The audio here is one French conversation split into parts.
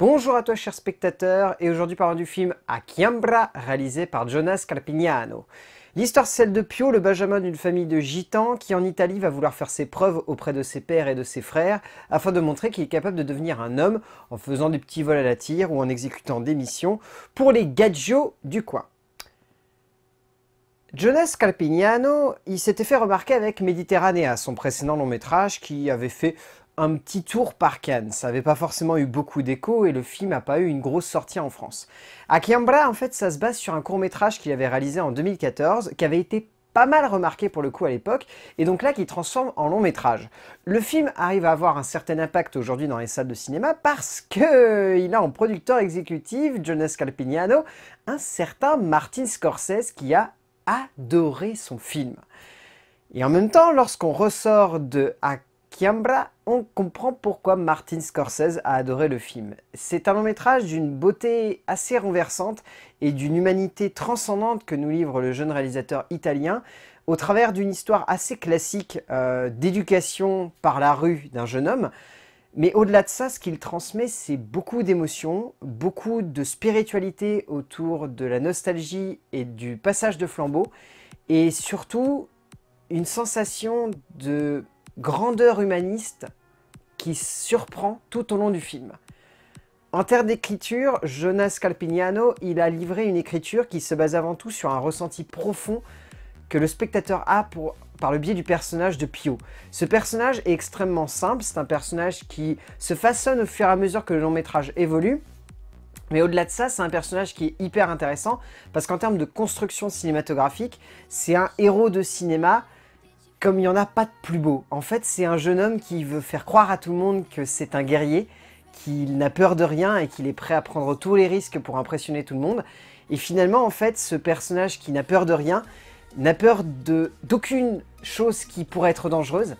Bonjour à toi chers spectateurs, et aujourd'hui parlons du film Chiambra, réalisé par Jonas Carpignano. L'histoire celle de Pio, le benjamin d'une famille de gitans qui en Italie va vouloir faire ses preuves auprès de ses pères et de ses frères afin de montrer qu'il est capable de devenir un homme en faisant des petits vols à la tire ou en exécutant des missions pour les gaggios du coin. Jonas Calpignano, il s'était fait remarquer avec Mediterranea, son précédent long métrage qui avait fait un petit tour par Cannes. Ça n'avait pas forcément eu beaucoup d'écho et le film n'a pas eu une grosse sortie en France. Chiambra, en fait, ça se base sur un court-métrage qu'il avait réalisé en 2014, qui avait été pas mal remarqué pour le coup à l'époque, et donc là qui transforme en long métrage. Le film arrive à avoir un certain impact aujourd'hui dans les salles de cinéma parce que il a en producteur exécutif, Jonas Calpignano, un certain Martin Scorsese qui a adoré son film. Et en même temps, lorsqu'on ressort de A on comprend pourquoi Martin Scorsese a adoré le film. C'est un long métrage d'une beauté assez renversante et d'une humanité transcendante que nous livre le jeune réalisateur italien au travers d'une histoire assez classique euh, d'éducation par la rue d'un jeune homme. Mais au-delà de ça, ce qu'il transmet, c'est beaucoup d'émotions, beaucoup de spiritualité autour de la nostalgie et du passage de flambeau, et surtout une sensation de grandeur humaniste qui surprend tout au long du film. En termes d'écriture, Jonas Calpignano, il a livré une écriture qui se base avant tout sur un ressenti profond que le spectateur a pour, par le biais du personnage de Pio. Ce personnage est extrêmement simple, c'est un personnage qui se façonne au fur et à mesure que le long métrage évolue, mais au-delà de ça, c'est un personnage qui est hyper intéressant, parce qu'en termes de construction cinématographique, c'est un héros de cinéma comme il n'y en a pas de plus beau. En fait, c'est un jeune homme qui veut faire croire à tout le monde que c'est un guerrier, qu'il n'a peur de rien et qu'il est prêt à prendre tous les risques pour impressionner tout le monde. Et finalement, en fait, ce personnage qui n'a peur de rien, n'a peur d'aucune chose qui pourrait être dangereuse,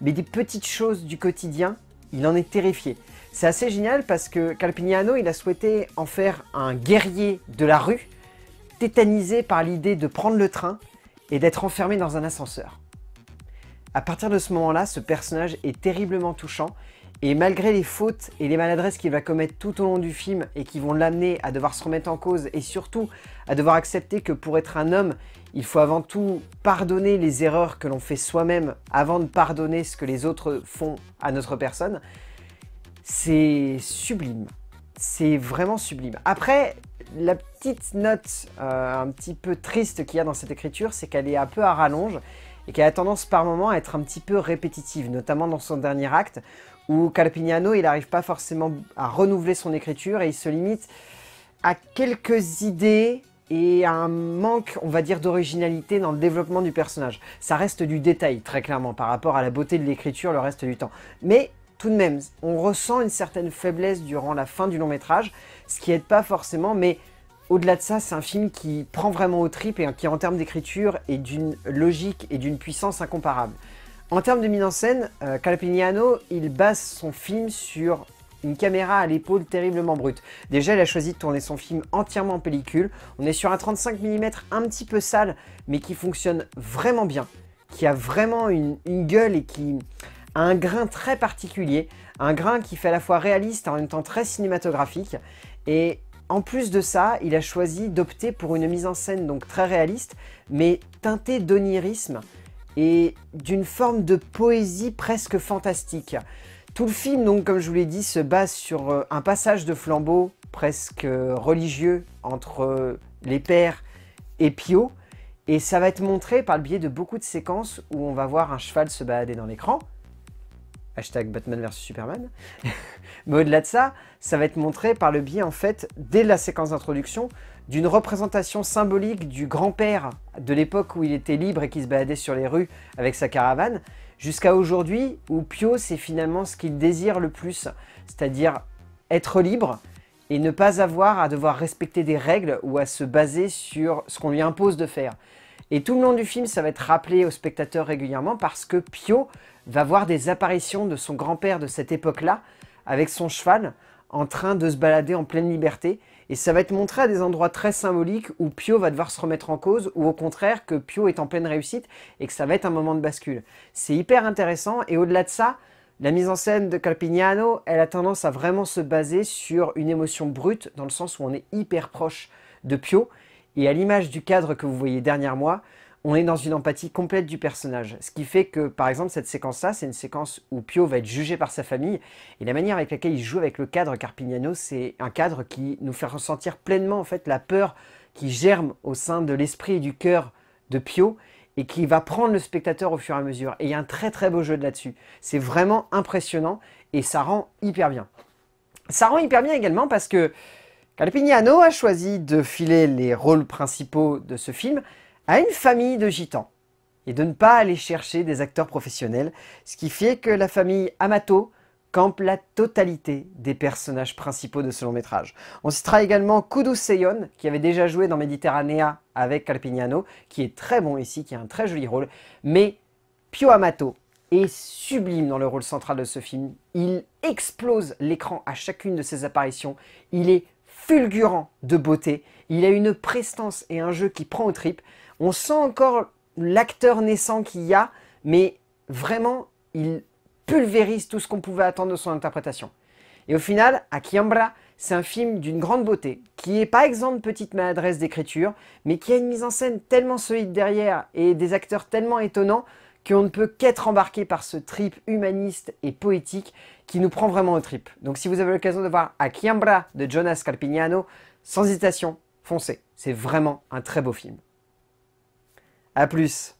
mais des petites choses du quotidien, il en est terrifié. C'est assez génial parce que Calpignano, il a souhaité en faire un guerrier de la rue, tétanisé par l'idée de prendre le train et d'être enfermé dans un ascenseur. À partir de ce moment-là, ce personnage est terriblement touchant et malgré les fautes et les maladresses qu'il va commettre tout au long du film et qui vont l'amener à devoir se remettre en cause et surtout à devoir accepter que pour être un homme, il faut avant tout pardonner les erreurs que l'on fait soi-même avant de pardonner ce que les autres font à notre personne, c'est sublime. C'est vraiment sublime. Après, la petite note euh, un petit peu triste qu'il y a dans cette écriture, c'est qu'elle est un peu à rallonge et qui a tendance par moment à être un petit peu répétitive, notamment dans son dernier acte, où Calpignano il n'arrive pas forcément à renouveler son écriture et il se limite à quelques idées et à un manque, on va dire, d'originalité dans le développement du personnage. Ça reste du détail, très clairement, par rapport à la beauté de l'écriture le reste du temps. Mais tout de même, on ressent une certaine faiblesse durant la fin du long métrage, ce qui n'aide pas forcément, mais au-delà de ça, c'est un film qui prend vraiment au trip et qui, en termes d'écriture, est d'une logique et d'une puissance incomparable. En termes de mise en scène, euh, Calpignano, il base son film sur une caméra à l'épaule terriblement brute. Déjà, il a choisi de tourner son film entièrement en pellicule. On est sur un 35 mm un petit peu sale, mais qui fonctionne vraiment bien, qui a vraiment une, une gueule et qui a un grain très particulier, un grain qui fait à la fois réaliste et en même temps très cinématographique. Et en plus de ça, il a choisi d'opter pour une mise en scène donc très réaliste, mais teintée d'onirisme et d'une forme de poésie presque fantastique. Tout le film, donc, comme je vous l'ai dit, se base sur euh, un passage de flambeau presque euh, religieux entre euh, les pères et Pio, et ça va être montré par le biais de beaucoup de séquences où on va voir un cheval se balader dans l'écran, hashtag Batman vs Superman. Mais au-delà de ça, ça va être montré par le biais, en fait, dès la séquence d'introduction, d'une représentation symbolique du grand-père de l'époque où il était libre et qui se baladait sur les rues avec sa caravane, jusqu'à aujourd'hui où Pio, sait finalement ce qu'il désire le plus, c'est-à-dire être libre et ne pas avoir à devoir respecter des règles ou à se baser sur ce qu'on lui impose de faire. Et tout le long du film, ça va être rappelé aux spectateurs régulièrement parce que Pio va voir des apparitions de son grand-père de cette époque-là avec son cheval en train de se balader en pleine liberté. Et ça va être montré à des endroits très symboliques où Pio va devoir se remettre en cause ou au contraire que Pio est en pleine réussite et que ça va être un moment de bascule. C'est hyper intéressant et au-delà de ça, la mise en scène de Calpignano, elle a tendance à vraiment se baser sur une émotion brute dans le sens où on est hyper proche de Pio et à l'image du cadre que vous voyez derrière moi, on est dans une empathie complète du personnage. Ce qui fait que, par exemple, cette séquence-là, c'est une séquence où Pio va être jugé par sa famille, et la manière avec laquelle il joue avec le cadre Carpignano, c'est un cadre qui nous fait ressentir pleinement en fait la peur qui germe au sein de l'esprit et du cœur de Pio, et qui va prendre le spectateur au fur et à mesure. Et il y a un très très beau jeu de là-dessus. C'est vraiment impressionnant, et ça rend hyper bien. Ça rend hyper bien également parce que Calpignano a choisi de filer les rôles principaux de ce film à une famille de gitans et de ne pas aller chercher des acteurs professionnels, ce qui fait que la famille Amato campe la totalité des personnages principaux de ce long métrage. On citera également Kudu Seyon, qui avait déjà joué dans Méditerranée avec Calpignano, qui est très bon ici, qui a un très joli rôle, mais Pio Amato est sublime dans le rôle central de ce film. Il explose l'écran à chacune de ses apparitions. Il est fulgurant de beauté. Il a une prestance et un jeu qui prend aux tripes. On sent encore l'acteur naissant qu'il y a, mais vraiment, il pulvérise tout ce qu'on pouvait attendre de son interprétation. Et au final, Akiambra, c'est un film d'une grande beauté, qui n'est pas exemple de petite maladresses d'écriture, mais qui a une mise en scène tellement solide derrière et des acteurs tellement étonnants qu'on ne peut qu'être embarqué par ce trip humaniste et poétique qui nous prend vraiment au trip. Donc si vous avez l'occasion de voir A Chiambra de Jonas Carpignano, sans hésitation, foncez. C'est vraiment un très beau film. A plus